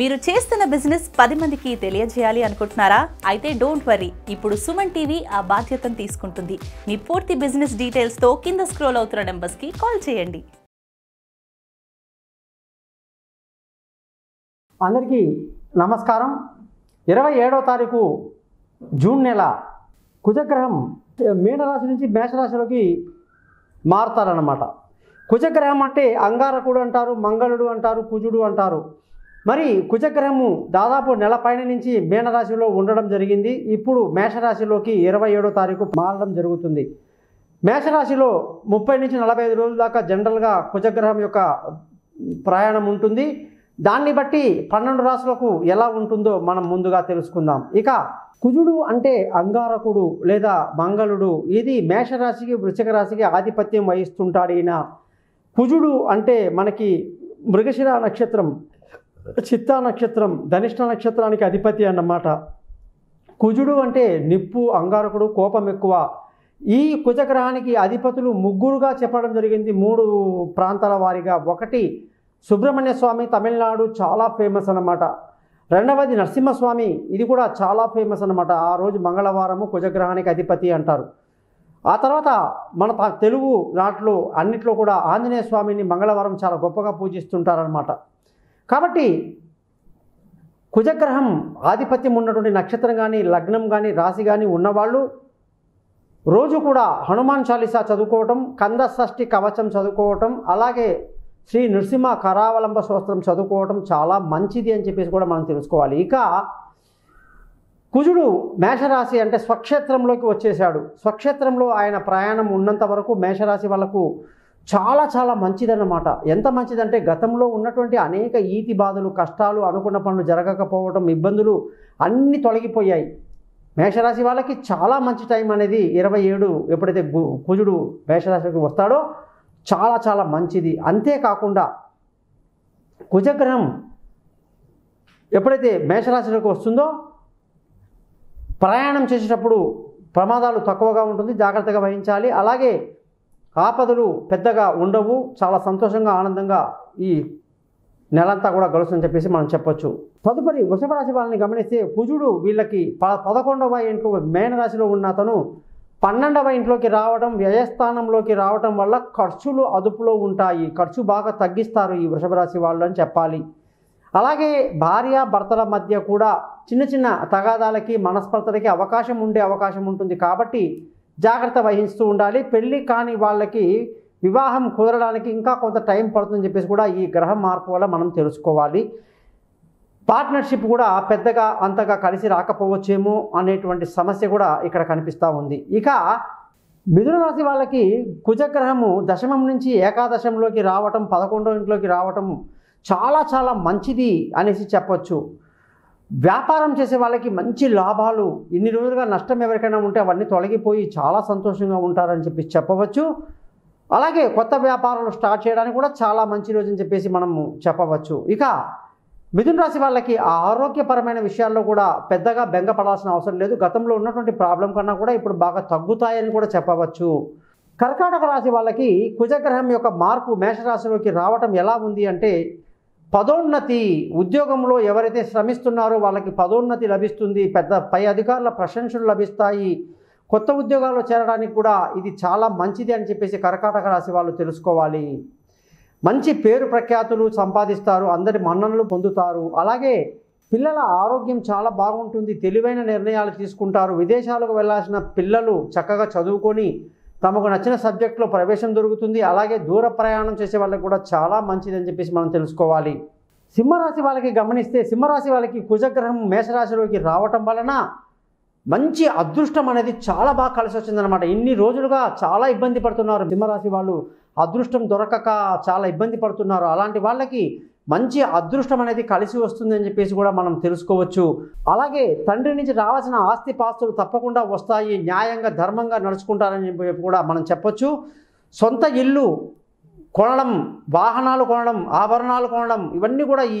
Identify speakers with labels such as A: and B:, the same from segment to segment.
A: మీరు చేస్తున్న బిజినెస్ పది మందికి తెలియజేయాలి అనుకుంటున్నారా అయితే డోంట్ వరీ ఇప్పుడు సుమన్ టీవీ ఆ బాధ్యతను తీసుకుంటుంది మీ పూర్తి బిజినెస్ డీటెయిల్స్తో కింద స్క్రోల్ అవుతున్న నెంబర్స్కి కాల్ చేయండి అందరికీ నమస్కారం ఇరవై ఏడవ తారీఖు జూన్ నెల కుజగ్రహం మీనరాశి నుంచి మేషరాశిలోకి మారుతారన్నమాట కుజగ్రహం అంటే అంగారకుడు అంటారు మంగళుడు అంటారు కుజుడు అంటారు మరి కుజగ్రహము దాదాపు నెల పైన నుంచి మీనరాశిలో ఉండడం జరిగింది ఇప్పుడు మేషరాశిలోకి ఇరవై ఏడో తారీఖు మారడం జరుగుతుంది మేషరాశిలో ముప్పై నుంచి నలభై ఐదు రోజుల దాకా జనరల్గా కుజగ్రహం యొక్క ప్రయాణం ఉంటుంది దాన్ని బట్టి పన్నెండు రాశులకు ఎలా ఉంటుందో మనం ముందుగా తెలుసుకుందాం ఇక కుజుడు అంటే అంగారకుడు లేదా మంగళుడు ఇది మేషరాశికి వృశ్చిక రాశికి ఆధిపత్యం వహిస్తుంటాడు ఈయన కుజుడు అంటే మనకి మృగశిర నక్షత్రం చిత్తా నక్షత్రం ధనిష్ట నక్షత్రానికి అధిపతి అన్నమాట కుజుడు అంటే నిప్పు అంగారకుడు కోపం ఎక్కువ ఈ కుజగ్రహానికి అధిపతులు ముగ్గురుగా చెప్పడం జరిగింది మూడు ప్రాంతాల వారిగా ఒకటి సుబ్రహ్మణ్య స్వామి తమిళనాడు చాలా ఫేమస్ అన్నమాట రెండవది నరసింహస్వామి ఇది కూడా చాలా ఫేమస్ అనమాట ఆ రోజు మంగళవారము కుజగ్రహానికి అధిపతి అంటారు ఆ తర్వాత మన తెలుగు నాట్లు అన్నిట్లో కూడా ఆంజనేయ స్వామిని మంగళవారం చాలా గొప్పగా పూజిస్తుంటారనమాట కాబట్టి కుజగ్రహం ఆధిపత్యం ఉన్నటువంటి నక్షత్రం కానీ లగ్నం కానీ రాశి కానీ ఉన్నవాళ్ళు రోజు కూడా హనుమాన్ చాలీసా చదువుకోవటం కంద షష్ఠి కవచం చదువుకోవటం అలాగే శ్రీ నృసింహ కరావలంబ స్తోత్రం చదువుకోవటం చాలా మంచిది అని చెప్పేసి కూడా మనం తెలుసుకోవాలి ఇక కుజుడు మేషరాశి అంటే స్వక్షేత్రంలోకి వచ్చేశాడు స్వక్షేత్రంలో ఆయన ప్రయాణం ఉన్నంత వరకు మేషరాశి వాళ్ళకు చాలా చాలా మంచిదన్నమాట ఎంత మంచిదంటే గతంలో ఉన్నటువంటి అనేక ఈతి బాధలు కష్టాలు అనుకున్న పనులు జరగకపోవడం ఇబ్బందులు అన్నీ తొలగిపోయాయి మేషరాశి వాళ్ళకి చాలా మంచి టైం అనేది ఇరవై ఏడు ఎప్పుడైతే కుజుడు మేషరాశికి వస్తాడో చాలా చాలా మంచిది అంతేకాకుండా కుజగ్రహం ఎప్పుడైతే మేషరాశిలోకి వస్తుందో ప్రయాణం చేసేటప్పుడు ప్రమాదాలు తక్కువగా ఉంటుంది జాగ్రత్తగా వహించాలి అలాగే ఆపదలు పెద్దగా ఉండవు చాలా సంతోషంగా ఆనందంగా ఈ నెలంతా కూడా గడుస్తుందని చెప్పేసి మనం చెప్పొచ్చు తదుపరి వృషభ రాశి వాళ్ళని గమనిస్తే కుజుడు వీళ్ళకి ప పదకొండవ ఇంట్లో మేన రాశిలో ఉన్న అతను పన్నెండవ ఇంట్లోకి రావడం వ్యయస్థానంలోకి రావడం వల్ల ఖర్చులు అదుపులో ఉంటాయి ఖర్చు బాగా తగ్గిస్తారు ఈ వృషభ రాశి వాళ్ళు అని చెప్పాలి అలాగే భార్య భర్తల మధ్య కూడా చిన్న చిన్న తగాదాలకి మనస్పర్ధలకి అవకాశం ఉండే అవకాశం ఉంటుంది కాబట్టి జాగ్రత్త వహిస్తూ ఉండాలి పెళ్ళి కాని వాళ్ళకి వివాహం కుదరడానికి ఇంకా కొంత టైం పడుతుందని చెప్పేసి కూడా ఈ గ్రహ మార్పు వల్ల మనం తెలుసుకోవాలి పార్ట్నర్షిప్ కూడా పెద్దగా అంతగా కలిసి రాకపోవచ్చేమో అనేటువంటి సమస్య కూడా ఇక్కడ కనిపిస్తూ ఉంది ఇక మిథున రాశి వాళ్ళకి కుజగ్రహము దశమం నుంచి ఏకాదశంలోకి రావటం పదకొండో ఇంట్లోకి రావటం చాలా చాలా మంచిది అనేసి చెప్పొచ్చు వ్యాపారం చేసే వాళ్ళకి మంచి లాభాలు ఇన్ని రోజులుగా నష్టం ఎవరికైనా ఉంటే అవన్నీ తొలగిపోయి చాలా సంతోషంగా ఉంటారని చెప్పి చెప్పవచ్చు అలాగే కొత్త వ్యాపారాలు స్టార్ట్ చేయడానికి కూడా చాలా మంచి రోజు అని చెప్పేసి మనము చెప్పవచ్చు ఇక మిథున రాశి వాళ్ళకి ఆరోగ్యపరమైన విషయాల్లో కూడా పెద్దగా బెంగపడాల్సిన అవసరం లేదు గతంలో ఉన్నటువంటి ప్రాబ్లం కన్నా కూడా ఇప్పుడు బాగా తగ్గుతాయని కూడా చెప్పవచ్చు కర్కాటక రాశి వాళ్ళకి కుజగ్రహం యొక్క మార్పు మేషరాశిలోకి రావటం ఎలా ఉంది అంటే పదోన్నతి ఉద్యోగంలో ఎవరైతే శ్రమిస్తున్నారో వాళ్ళకి పదోన్నతి లభిస్తుంది పెద్ద పై అధికారుల ప్రశంసలు లభిస్తాయి కొత్త ఉద్యోగాల్లో చేరడానికి కూడా ఇది చాలా మంచిది అని చెప్పేసి కర్కాటక రాశి వాళ్ళు తెలుసుకోవాలి మంచి పేరు ప్రఖ్యాతులు సంపాదిస్తారు అందరి మన్ననలు పొందుతారు అలాగే పిల్లల ఆరోగ్యం చాలా బాగుంటుంది తెలివైన నిర్ణయాలు తీసుకుంటారు విదేశాలకు వెళ్ళాల్సిన పిల్లలు చక్కగా చదువుకొని తమకు నచ్చిన సబ్జెక్టులో ప్రవేశం దొరుకుతుంది అలాగే దూర ప్రయాణం చేసే వాళ్ళకి కూడా చాలా మంచిదని చెప్పేసి మనం తెలుసుకోవాలి సింహరాశి వాళ్ళకి గమనిస్తే సింహరాశి వాళ్ళకి కుజగ్రహం మేషరాశిలోకి రావటం వలన మంచి అదృష్టం అనేది చాలా బాగా కలిసి వచ్చిందనమాట ఇన్ని రోజులుగా చాలా ఇబ్బంది పడుతున్నారు సింహరాశి వాళ్ళు అదృష్టం దొరకక చాలా ఇబ్బంది పడుతున్నారు అలాంటి వాళ్ళకి మంచి అదృష్టం అనేది కలిసి వస్తుందని చెప్పేసి కూడా మనం తెలుసుకోవచ్చు అలాగే తండ్రి నుంచి రావాల్సిన ఆస్తి పాస్తులు తప్పకుండా వస్తాయి న్యాయంగా ధర్మంగా నడుచుకుంటారని చెప్పి కూడా మనం చెప్పొచ్చు సొంత ఇల్లు కొనడం వాహనాలు కొనడం ఆభరణాలు కొనడం ఇవన్నీ కూడా ఈ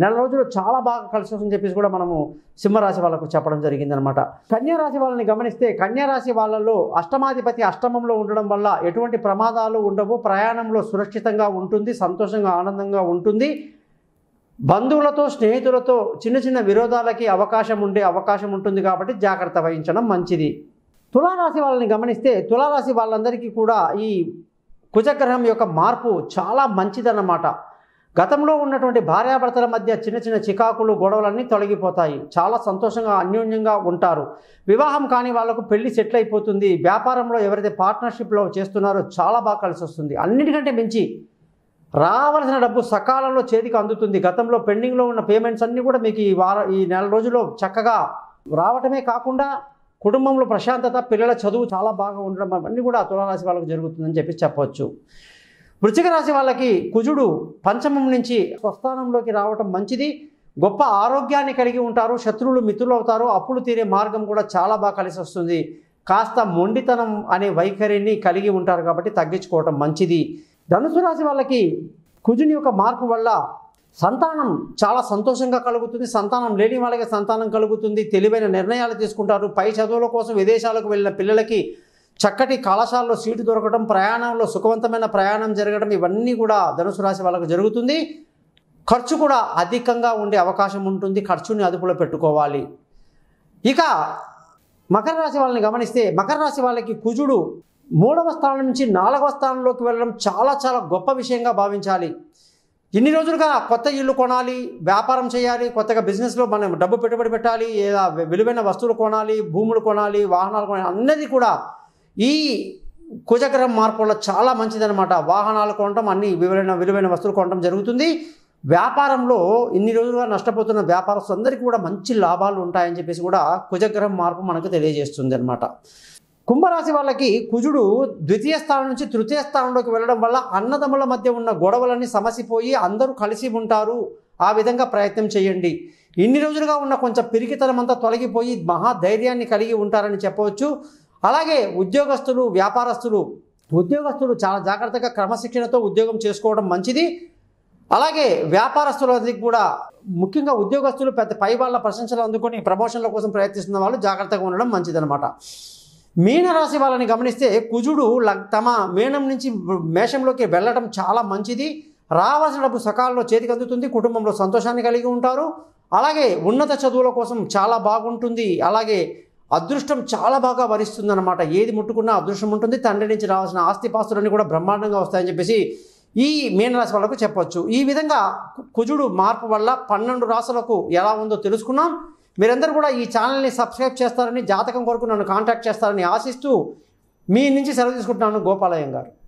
A: నెల రోజులు చాలా బాగా కలిసి వస్తుందని చెప్పేసి కూడా మనము సింహరాశి వాళ్ళకు చెప్పడం జరిగిందనమాట కన్యారాశి వాళ్ళని గమనిస్తే కన్యారాశి వాళ్ళలో అష్టమాధిపతి అష్టమంలో ఉండడం వల్ల ఎటువంటి ప్రమాదాలు ఉండవు ప్రయాణంలో సురక్షితంగా ఉంటుంది సంతోషంగా ఆనందంగా ఉంటుంది బంధువులతో స్నేహితులతో చిన్న చిన్న విరోధాలకి అవకాశం ఉండే అవకాశం ఉంటుంది కాబట్టి జాగ్రత్త వహించడం మంచిది తులారాశి వాళ్ళని గమనిస్తే తులారాశి వాళ్ళందరికీ కూడా ఈ కుజగ్రహం యొక్క మార్పు చాలా మంచిదన్నమాట గతంలో ఉన్నటువంటి భార్యాభర్తల మధ్య చిన్న చిన్న చికాకులు గొడవలన్నీ తొలగిపోతాయి చాలా సంతోషంగా అన్యోన్యంగా ఉంటారు వివాహం కాని వాళ్ళకు పెళ్లి సెటిల్ అయిపోతుంది వ్యాపారంలో ఎవరైతే పార్ట్నర్షిప్లో చేస్తున్నారో చాలా బాగా కలిసి వస్తుంది అన్నిటికంటే మించి రావాల్సిన డబ్బు సకాలంలో చేతికి అందుతుంది గతంలో పెండింగ్లో ఉన్న పేమెంట్స్ అన్నీ కూడా మీకు ఈ వార ఈ నెల రోజుల్లో చక్కగా రావటమే కాకుండా కుటుంబంలో ప్రశాంతత పిల్లల చదువు చాలా బాగా ఉండడం అవన్నీ కూడా తులారాశి వాళ్ళకు జరుగుతుందని చెప్పి చెప్పవచ్చు వృచ్చిక రాశి వాళ్ళకి కుజుడు పంచమం నుంచి స్వస్థానంలోకి రావటం మంచిది గొప్ప ఆరోగ్యాన్ని కలిగి ఉంటారు శత్రువులు మిత్రులు అవుతారు అప్పులు తీరే మార్గం కూడా చాలా బాగా కలిసి వస్తుంది కాస్త మొండితనం అనే వైఖరిని కలిగి ఉంటారు కాబట్టి తగ్గించుకోవటం మంచిది ధనుసు రాశి వాళ్ళకి కుజుని యొక్క మార్పు వల్ల సంతానం చాలా సంతోషంగా కలుగుతుంది సంతానం లేని వాళ్ళకి సంతానం కలుగుతుంది తెలివైన నిర్ణయాలు తీసుకుంటారు పై చదువుల కోసం విదేశాలకు వెళ్ళిన పిల్లలకి చక్కటి కళాశాలలో సీటు దొరకడం ప్రయాణంలో సుఖవంతమైన ప్రయాణం జరగడం ఇవన్నీ కూడా ధనుసు రాశి వాళ్ళకు జరుగుతుంది ఖర్చు కూడా అధికంగా ఉండే అవకాశం ఉంటుంది ఖర్చుని అదుపులో పెట్టుకోవాలి ఇక మకర రాశి వాళ్ళని గమనిస్తే మకర రాశి వాళ్ళకి కుజుడు మూడవ స్థానం నుంచి నాలుగవ స్థానంలోకి వెళ్ళడం చాలా చాలా గొప్ప విషయంగా భావించాలి ఇన్ని రోజులుగా కొత్త ఇల్లు కొనాలి వ్యాపారం చేయాలి కొత్తగా బిజినెస్లో మనం డబ్బు పెట్టుబడి పెట్టాలి లేదా విలువైన వస్తువులు కొనాలి భూములు కొనాలి వాహనాలు కొనాలి అన్నది కూడా ఈ కుజగ్రహం మార్పు వల్ల చాలా మంచిదనమాట వాహనాలు కొనడం అన్ని విలువైన విలువైన వస్తువులు కొనడం జరుగుతుంది వ్యాపారంలో ఇన్ని రోజులుగా నష్టపోతున్న వ్యాపారస్తులందరికీ కూడా మంచి లాభాలు ఉంటాయని చెప్పేసి కూడా కుజగ్రహం మార్పు మనకు తెలియజేస్తుంది అనమాట కుంభరాశి వాళ్ళకి కుజుడు ద్వితీయ స్థానం నుంచి తృతీయ స్థానంలోకి వెళ్ళడం వల్ల అన్నదమ్ముల మధ్య ఉన్న గొడవలన్నీ సమసిపోయి అందరూ కలిసి ఉంటారు ఆ విధంగా ప్రయత్నం చేయండి ఇన్ని రోజులుగా ఉన్న కొంచెం పిరికితనం అంతా తొలగిపోయి మహాధైర్యాన్ని కలిగి ఉంటారని చెప్పవచ్చు అలాగే ఉద్యోగస్తులు వ్యాపారస్తులు ఉద్యోగస్తులు చాలా జాగ్రత్తగా క్రమశిక్షణతో ఉద్యోగం చేసుకోవడం మంచిది అలాగే వ్యాపారస్తులకి కూడా ముఖ్యంగా ఉద్యోగస్తులు పెద్ద పై వాళ్ళ ప్రశంసలు అందుకొని ప్రమోషన్ల కోసం ప్రయత్నిస్తున్న వాళ్ళు జాగ్రత్తగా ఉండడం మంచిదనమాట మీనరాశి వాళ్ళని గమనిస్తే కుజుడు తమ మీనం నుంచి మేషంలోకి వెళ్ళడం చాలా మంచిది రావాల్సిన డబ్బు సకాలంలో చేతికి అందుతుంది కుటుంబంలో సంతోషాన్ని కలిగి ఉంటారు అలాగే ఉన్నత చదువుల కోసం చాలా బాగుంటుంది అలాగే అదృష్టం చాలా బాగా వరిస్తుందన్నమాట ఏది ముట్టుకున్నా అదృష్టం ఉంటుంది తండ్రి నుంచి రావాల్సిన ఆస్తిపాస్తులన్నీ కూడా బ్రహ్మాండంగా వస్తాయని చెప్పేసి ఈ మీనరాశి వాళ్ళకు చెప్పవచ్చు ఈ విధంగా కుజుడు మార్పు వల్ల పన్నెండు రాశులకు ఎలా ఉందో తెలుసుకున్నాం మీరందరూ కూడా ఈ ఛానల్ని సబ్స్క్రైబ్ చేస్తారని జాతకం కొరకు నన్ను కాంటాక్ట్ చేస్తారని ఆశిస్తూ మీ నుంచి సెలవు తీసుకుంటున్నాను గోపాలయం గారు